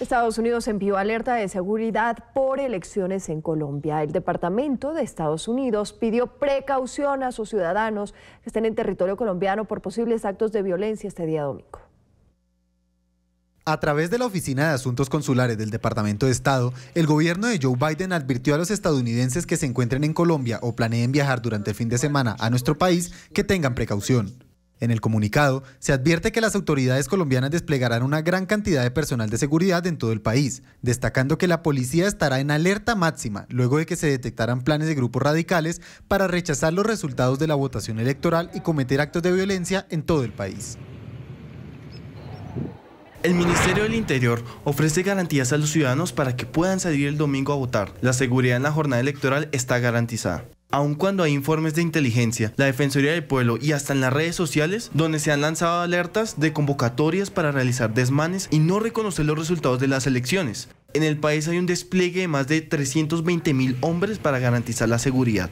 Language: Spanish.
Estados Unidos envió alerta de seguridad por elecciones en Colombia. El Departamento de Estados Unidos pidió precaución a sus ciudadanos que estén en territorio colombiano por posibles actos de violencia este día domingo. A través de la Oficina de Asuntos Consulares del Departamento de Estado, el gobierno de Joe Biden advirtió a los estadounidenses que se encuentren en Colombia o planeen viajar durante el fin de semana a nuestro país que tengan precaución. En el comunicado, se advierte que las autoridades colombianas desplegarán una gran cantidad de personal de seguridad en todo el país, destacando que la policía estará en alerta máxima luego de que se detectaran planes de grupos radicales para rechazar los resultados de la votación electoral y cometer actos de violencia en todo el país. El Ministerio del Interior ofrece garantías a los ciudadanos para que puedan salir el domingo a votar. La seguridad en la jornada electoral está garantizada. Aun cuando hay informes de inteligencia, la Defensoría del Pueblo y hasta en las redes sociales, donde se han lanzado alertas de convocatorias para realizar desmanes y no reconocer los resultados de las elecciones. En el país hay un despliegue de más de 320 mil hombres para garantizar la seguridad.